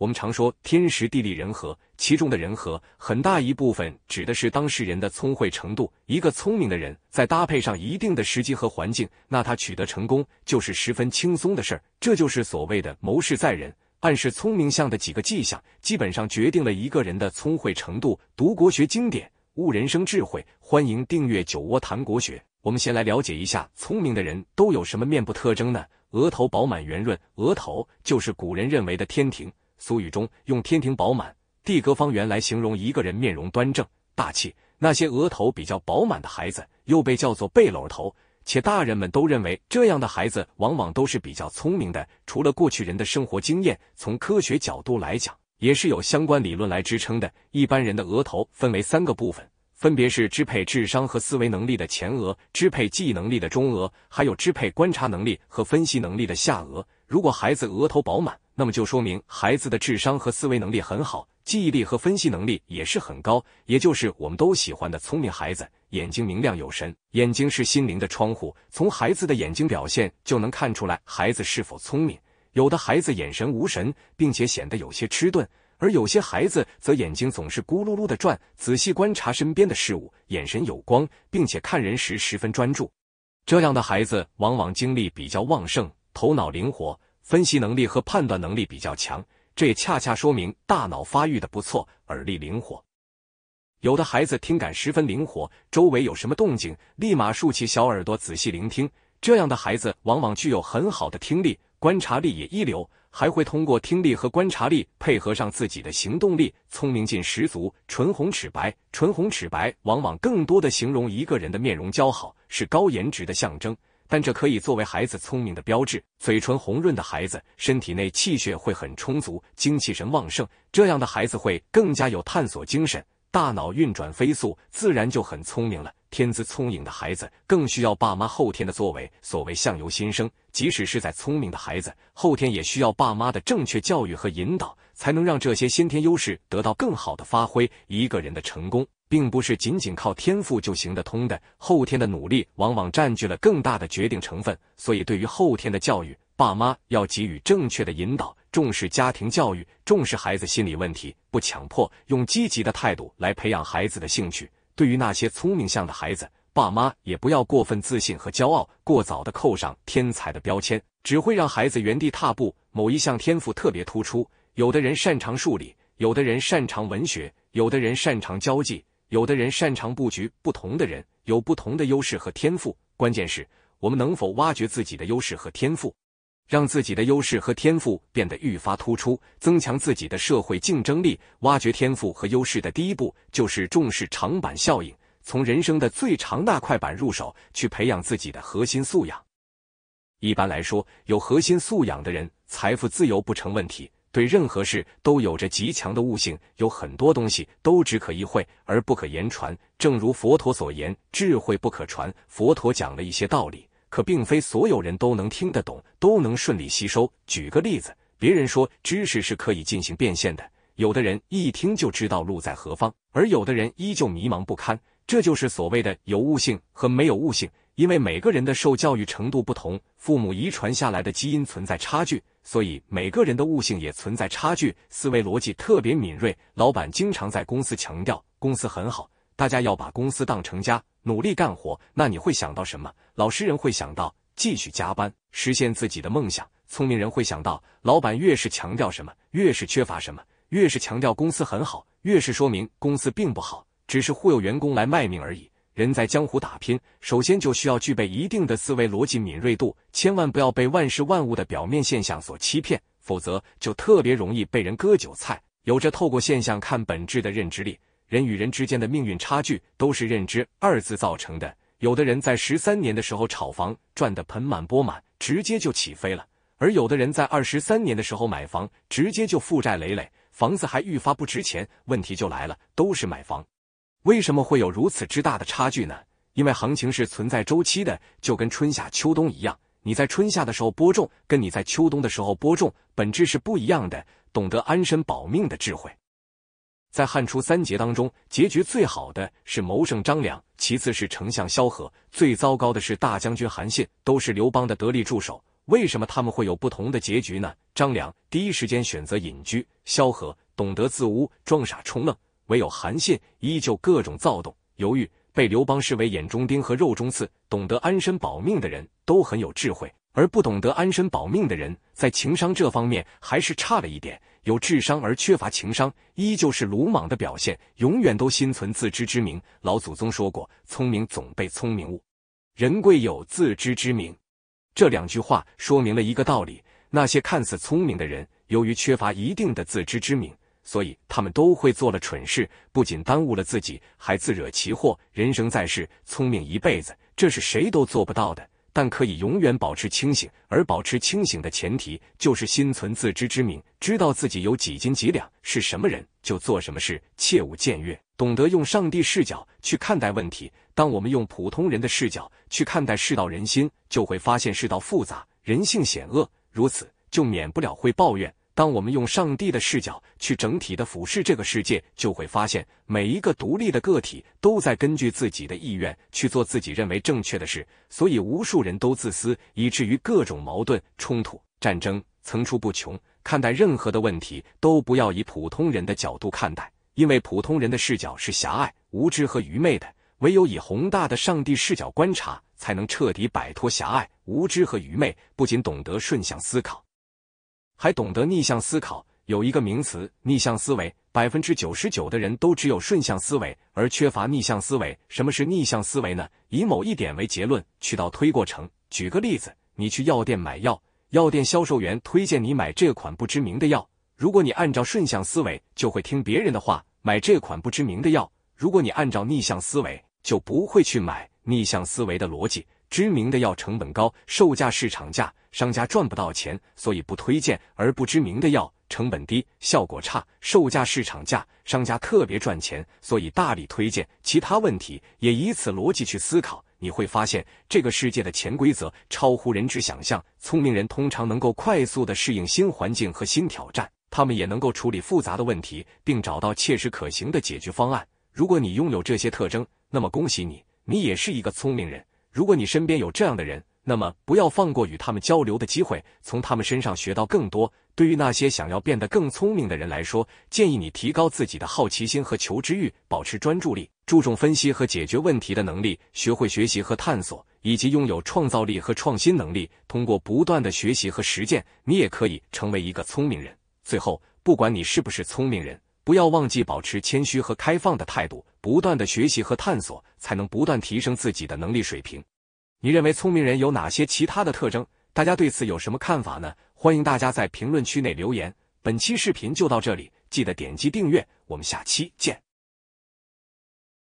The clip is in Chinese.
我们常说天时地利人和，其中的人和很大一部分指的是当事人的聪慧程度。一个聪明的人，在搭配上一定的时机和环境，那他取得成功就是十分轻松的事儿。这就是所谓的谋事在人，暗示聪明相的几个迹象，基本上决定了一个人的聪慧程度。读国学经典，悟人生智慧，欢迎订阅“酒窝谈国学”。我们先来了解一下聪明的人都有什么面部特征呢？额头饱满圆润，额头就是古人认为的天庭。俗语中用“天庭饱满，地阁方圆”来形容一个人面容端正、大气。那些额头比较饱满的孩子，又被叫做“背篓头”，且大人们都认为这样的孩子往往都是比较聪明的。除了过去人的生活经验，从科学角度来讲，也是有相关理论来支撑的。一般人的额头分为三个部分，分别是支配智商和思维能力的前额，支配记忆能力的中额，还有支配观察能力和分析能力的下额。如果孩子额头饱满，那么就说明孩子的智商和思维能力很好，记忆力和分析能力也是很高，也就是我们都喜欢的聪明孩子。眼睛明亮有神，眼睛是心灵的窗户，从孩子的眼睛表现就能看出来孩子是否聪明。有的孩子眼神无神，并且显得有些迟钝，而有些孩子则眼睛总是咕噜噜的转，仔细观察身边的事物，眼神有光，并且看人时十分专注。这样的孩子往往精力比较旺盛，头脑灵活。分析能力和判断能力比较强，这也恰恰说明大脑发育的不错，耳力灵活。有的孩子听感十分灵活，周围有什么动静，立马竖起小耳朵仔细聆听。这样的孩子往往具有很好的听力，观察力也一流，还会通过听力和观察力配合上自己的行动力，聪明劲十足。唇红齿白，唇红齿白往往更多的形容一个人的面容姣好，是高颜值的象征。但这可以作为孩子聪明的标志。嘴唇红润的孩子，身体内气血会很充足，精气神旺盛，这样的孩子会更加有探索精神，大脑运转飞速，自然就很聪明了。天资聪颖的孩子更需要爸妈后天的作为。所谓相由心生，即使是在聪明的孩子，后天也需要爸妈的正确教育和引导，才能让这些先天优势得到更好的发挥。一个人的成功。并不是仅仅靠天赋就行得通的，后天的努力往往占据了更大的决定成分。所以，对于后天的教育，爸妈要给予正确的引导，重视家庭教育，重视孩子心理问题，不强迫，用积极的态度来培养孩子的兴趣。对于那些聪明向的孩子，爸妈也不要过分自信和骄傲，过早的扣上天才的标签，只会让孩子原地踏步。某一项天赋特别突出，有的人擅长数理，有的人擅长文学，有的人擅长交际。有的人擅长布局，不同的人有不同的优势和天赋。关键是我们能否挖掘自己的优势和天赋，让自己的优势和天赋变得愈发突出，增强自己的社会竞争力。挖掘天赋和优势的第一步就是重视长板效应，从人生的最长那块板入手，去培养自己的核心素养。一般来说，有核心素养的人，财富自由不成问题。对任何事都有着极强的悟性，有很多东西都只可意会而不可言传。正如佛陀所言，智慧不可传。佛陀讲了一些道理，可并非所有人都能听得懂，都能顺利吸收。举个例子，别人说知识是可以进行变现的，有的人一听就知道路在何方，而有的人依旧迷茫不堪。这就是所谓的有悟性和没有悟性。因为每个人的受教育程度不同，父母遗传下来的基因存在差距，所以每个人的悟性也存在差距。思维逻辑特别敏锐，老板经常在公司强调公司很好，大家要把公司当成家，努力干活。那你会想到什么？老实人会想到继续加班，实现自己的梦想。聪明人会想到，老板越是强调什么，越是缺乏什么；越是强调公司很好，越是说明公司并不好，只是忽悠员工来卖命而已。人在江湖打拼，首先就需要具备一定的思维逻辑敏锐度，千万不要被万事万物的表面现象所欺骗，否则就特别容易被人割韭菜。有着透过现象看本质的认知力，人与人之间的命运差距都是“认知”二字造成的。有的人在十三年的时候炒房赚得盆满钵满，直接就起飞了；而有的人在二十三年的时候买房，直接就负债累累，房子还愈发不值钱。问题就来了，都是买房。为什么会有如此之大的差距呢？因为行情是存在周期的，就跟春夏秋冬一样。你在春夏的时候播种，跟你在秋冬的时候播种，本质是不一样的。懂得安身保命的智慧，在汉初三杰当中，结局最好的是谋圣张良，其次是丞相萧何，最糟糕的是大将军韩信，都是刘邦的得力助手。为什么他们会有不同的结局呢？张良第一时间选择隐居，萧何懂得自污，装傻充愣。唯有韩信依旧各种躁动、犹豫，被刘邦视为眼中钉和肉中刺。懂得安身保命的人都很有智慧，而不懂得安身保命的人，在情商这方面还是差了一点。有智商而缺乏情商，依旧是鲁莽的表现。永远都心存自知之明。老祖宗说过：“聪明总被聪明误，人贵有自知之明。”这两句话说明了一个道理：那些看似聪明的人，由于缺乏一定的自知之明。所以，他们都会做了蠢事，不仅耽误了自己，还自惹其祸。人生在世，聪明一辈子，这是谁都做不到的。但可以永远保持清醒，而保持清醒的前提，就是心存自知之明，知道自己有几斤几两，是什么人就做什么事，切勿僭越。懂得用上帝视角去看待问题。当我们用普通人的视角去看待世道人心，就会发现世道复杂，人性险恶。如此，就免不了会抱怨。当我们用上帝的视角去整体的俯视这个世界，就会发现每一个独立的个体都在根据自己的意愿去做自己认为正确的事，所以无数人都自私，以至于各种矛盾、冲突、战争层出不穷。看待任何的问题，都不要以普通人的角度看待，因为普通人的视角是狭隘、无知和愚昧的。唯有以宏大的上帝视角观察，才能彻底摆脱狭隘、无知和愚昧，不仅懂得顺向思考。还懂得逆向思考，有一个名词，逆向思维。百分之九十九的人都只有顺向思维，而缺乏逆向思维。什么是逆向思维呢？以某一点为结论，去到推过程。举个例子，你去药店买药，药店销售员推荐你买这款不知名的药。如果你按照顺向思维，就会听别人的话，买这款不知名的药。如果你按照逆向思维，就不会去买。逆向思维的逻辑。知名的药成本高，售价市场价，商家赚不到钱，所以不推荐；而不知名的药成本低，效果差，售价市场价，商家特别赚钱，所以大力推荐。其他问题也以此逻辑去思考，你会发现这个世界的潜规则超乎人之想象。聪明人通常能够快速的适应新环境和新挑战，他们也能够处理复杂的问题，并找到切实可行的解决方案。如果你拥有这些特征，那么恭喜你，你也是一个聪明人。如果你身边有这样的人，那么不要放过与他们交流的机会，从他们身上学到更多。对于那些想要变得更聪明的人来说，建议你提高自己的好奇心和求知欲，保持专注力，注重分析和解决问题的能力，学会学习和探索，以及拥有创造力和创新能力。通过不断的学习和实践，你也可以成为一个聪明人。最后，不管你是不是聪明人，不要忘记保持谦虚和开放的态度。不断的学习和探索，才能不断提升自己的能力水平。你认为聪明人有哪些其他的特征？大家对此有什么看法呢？欢迎大家在评论区内留言。本期视频就到这里，记得点击订阅，我们下期见。